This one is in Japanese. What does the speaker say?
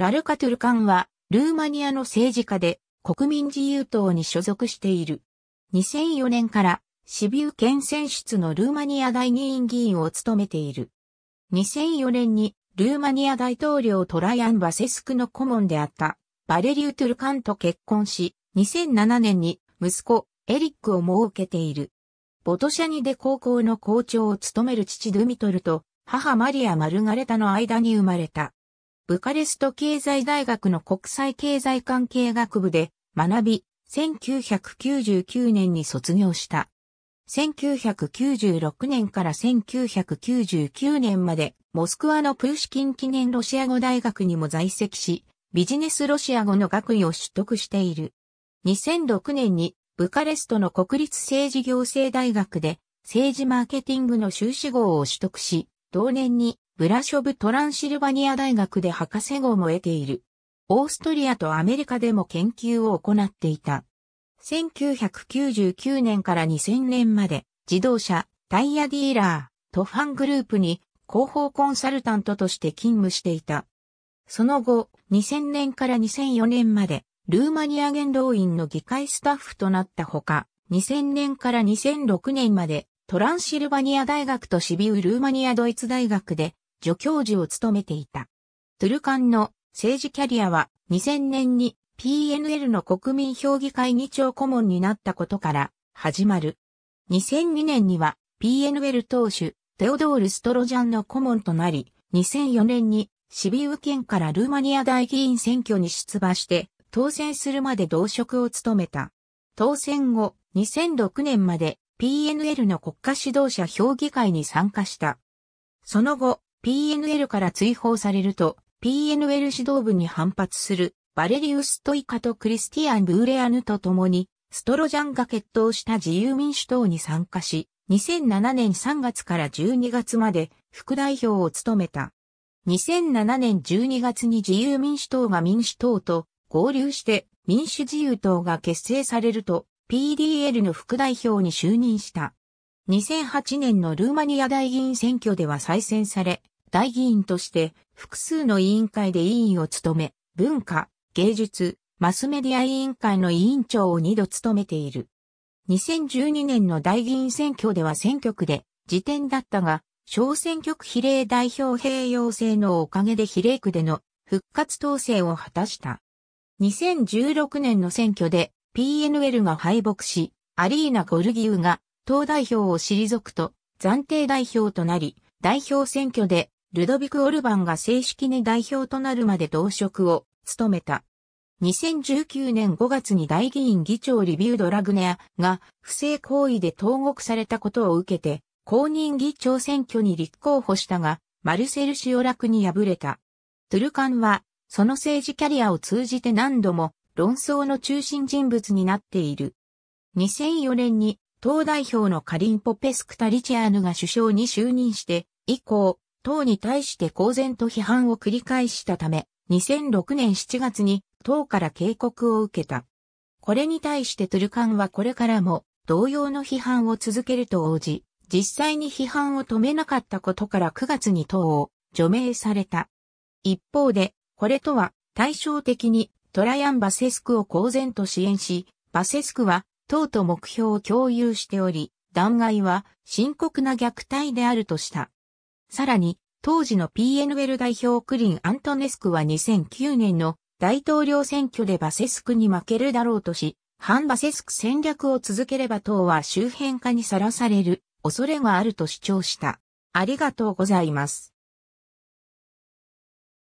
ラルカ・トゥルカンは、ルーマニアの政治家で、国民自由党に所属している。2004年から、シビウ県選出のルーマニア大議員議員を務めている。2004年に、ルーマニア大統領トライアン・バセスクの顧問であった、バレリュー・トゥルカンと結婚し、2007年に、息子、エリックを設けている。ボトシャニで高校の校長を務める父ドゥミトルと、母マリア・マルガレタの間に生まれた。ブカレスト経済大学の国際経済関係学部で学び、1999年に卒業した。1996年から1999年まで、モスクワのプーシキン記念ロシア語大学にも在籍し、ビジネスロシア語の学位を取得している。2006年に、ブカレストの国立政治行政大学で、政治マーケティングの修士号を取得し、同年にブラショブ・トランシルバニア大学で博士号も得ている。オーストリアとアメリカでも研究を行っていた。1999年から2000年まで自動車、タイヤディーラー、トファングループに広報コンサルタントとして勤務していた。その後、2000年から2004年まで、ルーマニア元老院の議会スタッフとなったほか、2000年から2006年まで、トランシルバニア大学とシビウルーマニアドイツ大学で、助教授を務めていた。トゥルカンの政治キャリアは2000年に PNL の国民評議会議長顧問になったことから始まる。2002年には PNL 党首テオドール・ストロジャンの顧問となり、2004年にシビウ県からルーマニア大議員選挙に出馬して当選するまで同職を務めた。当選後、2006年まで PNL の国家指導者評議会に参加した。その後、PNL から追放されると、PNL 指導部に反発するバレリウス・トイカとクリスティアン・ブーレアヌと共に、ストロジャンが決闘した自由民主党に参加し、2007年3月から12月まで副代表を務めた。2007年12月に自由民主党が民主党と合流して民主自由党が結成されると PDL の副代表に就任した。2008年のルーマニア大議員選挙では再選され、大議員として複数の委員会で委員を務め、文化、芸術、マスメディア委員会の委員長を二度務めている。2012年の大議員選挙では選挙区で辞典だったが、小選挙区比例代表併用制のおかげで比例区での復活統制を果たした。2016年の選挙で PNL が敗北し、アリーナ・ゴルギウが党代表を退くと暫定代表となり、代表選挙でルドビク・オルバンが正式に代表となるまで同職を務めた。2019年5月に大議院議長リビュード・ラグネアが不正行為で投獄されたことを受けて公認議長選挙に立候補したが、マルセル・シオラクに敗れた。トゥルカンは、その政治キャリアを通じて何度も論争の中心人物になっている。2004年に党代表のカリンポ・ペスクタ・リチアーヌが首相に就任して、以降、党に対して公然と批判を繰り返したため、2006年7月に党から警告を受けた。これに対してトゥルカンはこれからも同様の批判を続けると応じ、実際に批判を止めなかったことから9月に党を除名された。一方で、これとは対照的にトライアン・バセスクを公然と支援し、バセスクは党と目標を共有しており、弾劾は深刻な虐待であるとした。さらに、当時の PNL 代表クリン・アントネスクは2009年の大統領選挙でバセスクに負けるだろうとし、反バセスク戦略を続ければ党は周辺化にさらされる恐れがあると主張した。ありがとうございます。